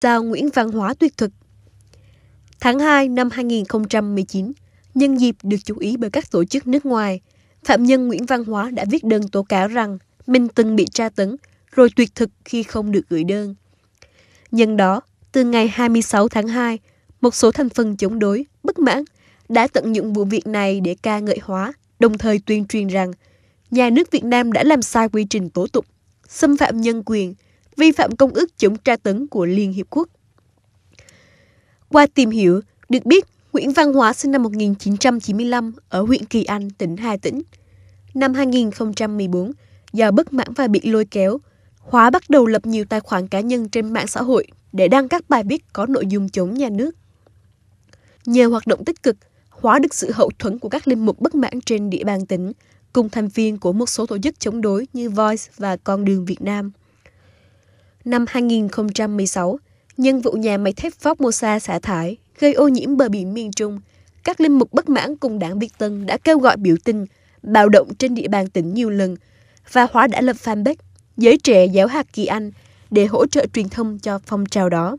do Nguyễn Văn Hóa tuyệt thực. Tháng 2 năm 2019, nhân dịp được chú ý bởi các tổ chức nước ngoài, phạm nhân Nguyễn Văn Hóa đã viết đơn tố cáo rằng mình từng bị tra tấn, rồi tuyệt thực khi không được gửi đơn. Nhân đó, từ ngày 26 tháng 2, một số thành phần chống đối, bất mãn, đã tận dụng vụ việc này để ca ngợi hóa, đồng thời tuyên truyền rằng nhà nước Việt Nam đã làm sai quy trình tố tụng, xâm phạm nhân quyền, vi phạm Công ước chống tra tấn của Liên Hiệp Quốc. Qua tìm hiểu, được biết Nguyễn Văn Hóa sinh năm 1995 ở huyện Kỳ Anh, tỉnh Hà Tĩnh. Năm 2014, do bất mãn và bị lôi kéo, Hóa bắt đầu lập nhiều tài khoản cá nhân trên mạng xã hội để đăng các bài viết có nội dung chống nhà nước. Nhờ hoạt động tích cực, Hóa được sự hậu thuẫn của các linh mục bất mãn trên địa bàn tỉnh, cùng thành viên của một số tổ chức chống đối như Voice và Con đường Việt Nam năm 2016, nhân vụ nhà máy thép Phóc xả thải gây ô nhiễm bờ biển miền Trung, các linh mục bất mãn cùng đảng Việt Tân đã kêu gọi biểu tình, bạo động trên địa bàn tỉnh nhiều lần, và Hóa đã lập fanpage Giới trẻ giáo hạt Kỳ Anh để hỗ trợ truyền thông cho phong trào đó.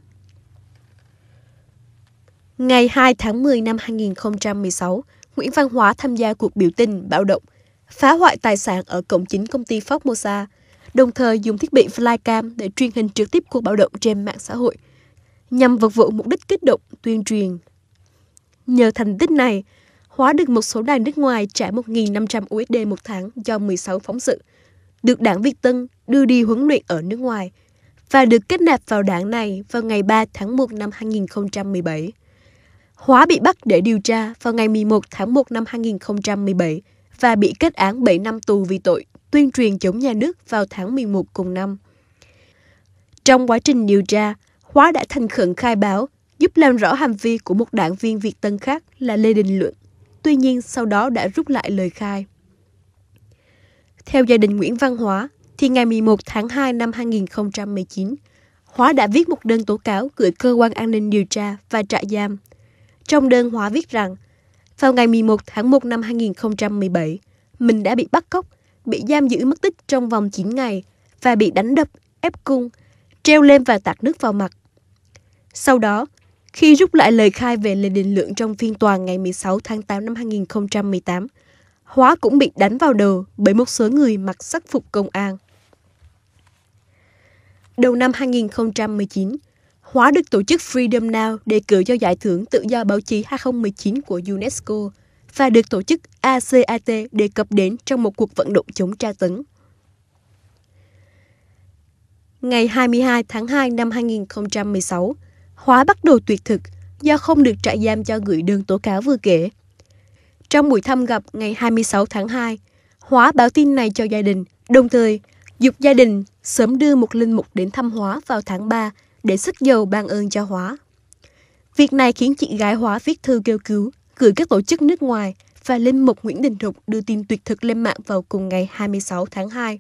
Ngày 2 tháng 10 năm 2016, Nguyễn Văn Hóa tham gia cuộc biểu tình bạo động, phá hoại tài sản ở cổng chính công ty Phóc Mosa – đồng thời dùng thiết bị flycam để truyền hình trực tiếp cuộc bạo động trên mạng xã hội, nhằm phục vụ mục đích kích động, tuyên truyền. Nhờ thành tích này, Hóa được một số đài nước ngoài trả 1.500 USD một tháng cho 16 phóng sự, được đảng Việt Tân đưa đi huấn luyện ở nước ngoài và được kết nạp vào đảng này vào ngày 3 tháng 1 năm 2017. Hóa bị bắt để điều tra vào ngày 11 tháng 1 năm 2017 và bị kết án 7 năm tù vì tội tuyên truyền chống nhà nước vào tháng 11 cùng năm. Trong quá trình điều tra, Hóa đã thành khẩn khai báo, giúp làm rõ hành vi của một đảng viên Việt Tân khác là Lê Đình Lượng. Tuy nhiên, sau đó đã rút lại lời khai. Theo gia đình Nguyễn Văn Hóa, thì ngày 11 tháng 2 năm 2019, Hóa đã viết một đơn tố cáo gửi cơ quan an ninh điều tra và trại giam. Trong đơn Hóa viết rằng, vào ngày 11 tháng 1 năm 2017, mình đã bị bắt cóc bị giam giữ mất tích trong vòng 9 ngày và bị đánh đập, ép cung, treo lên và tạt nước vào mặt. Sau đó, khi rút lại lời khai về Lê Đình Lượng trong phiên tòa ngày 16 tháng 8 năm 2018, Hóa cũng bị đánh vào đầu bởi một số người mặc sắc phục công an. Đầu năm 2019, Hóa được tổ chức Freedom Now đề cử cho giải thưởng tự do báo chí 2019 của UNESCO – và được tổ chức ACAT đề cập đến trong một cuộc vận động chống tra tấn. Ngày 22 tháng 2 năm 2016, Hóa bắt đầu tuyệt thực do không được trại giam cho gửi đơn tố cáo vừa kể. Trong buổi thăm gặp ngày 26 tháng 2, Hóa báo tin này cho gia đình, đồng thời dục gia đình sớm đưa một linh mục đến thăm Hóa vào tháng 3 để sức dầu ban ơn cho Hóa. Việc này khiến chị gái Hóa viết thư kêu cứu gửi các tổ chức nước ngoài và Linh Mục Nguyễn Đình Thục đưa tin tuyệt thực lên mạng vào cùng ngày 26 tháng 2.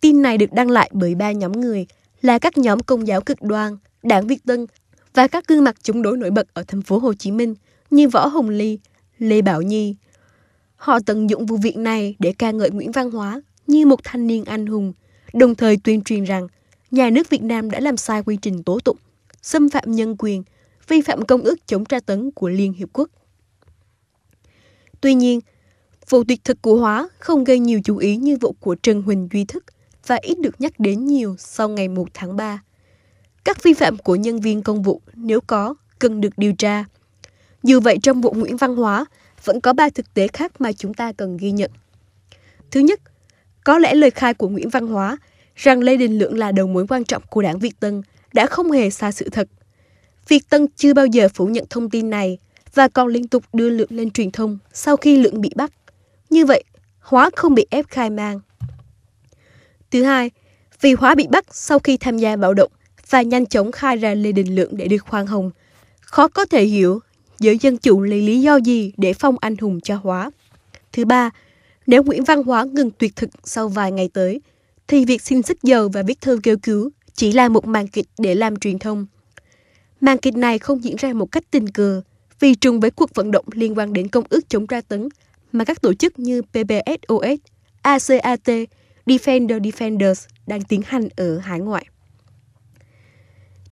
Tin này được đăng lại bởi ba nhóm người là các nhóm công giáo cực đoan, đảng Việt Tân và các gương mặt chống đối nổi bật ở thành phố Hồ Chí Minh như Võ Hồng Ly, Lê Bảo Nhi. Họ tận dụng vụ việc này để ca ngợi Nguyễn Văn Hóa như một thanh niên anh hùng, đồng thời tuyên truyền rằng nhà nước Việt Nam đã làm sai quy trình tố tụng, xâm phạm nhân quyền vi phạm Công ước chống tra tấn của Liên Hiệp Quốc. Tuy nhiên, vụ tuyệt thực của Hóa không gây nhiều chú ý như vụ của Trần Huỳnh Duy Thức và ít được nhắc đến nhiều sau ngày 1 tháng 3. Các vi phạm của nhân viên công vụ, nếu có, cần được điều tra. Dù vậy trong vụ Nguyễn Văn Hóa, vẫn có ba thực tế khác mà chúng ta cần ghi nhận. Thứ nhất, có lẽ lời khai của Nguyễn Văn Hóa rằng Lê Đình Lượng là đầu mối quan trọng của đảng Việt Tân đã không hề xa sự thật – Việt Tân chưa bao giờ phủ nhận thông tin này và còn liên tục đưa Lượng lên truyền thông sau khi Lượng bị bắt. Như vậy, Hóa không bị ép khai mang. Thứ hai, vì Hóa bị bắt sau khi tham gia bạo động và nhanh chóng khai ra Lê Đình Lượng để được khoan hồng, khó có thể hiểu giới dân chủ lấy lý do gì để phong anh hùng cho Hóa. Thứ ba, nếu Nguyễn Văn Hóa ngừng tuyệt thực sau vài ngày tới, thì việc xin sức dầu và viết thư kêu cứu chỉ là một màn kịch để làm truyền thông. Màn kịch này không diễn ra một cách tình cờ, vì trùng với cuộc vận động liên quan đến công ước chống tra tấn mà các tổ chức như PBSOS, ACAT, Defender Defenders đang tiến hành ở hải ngoại.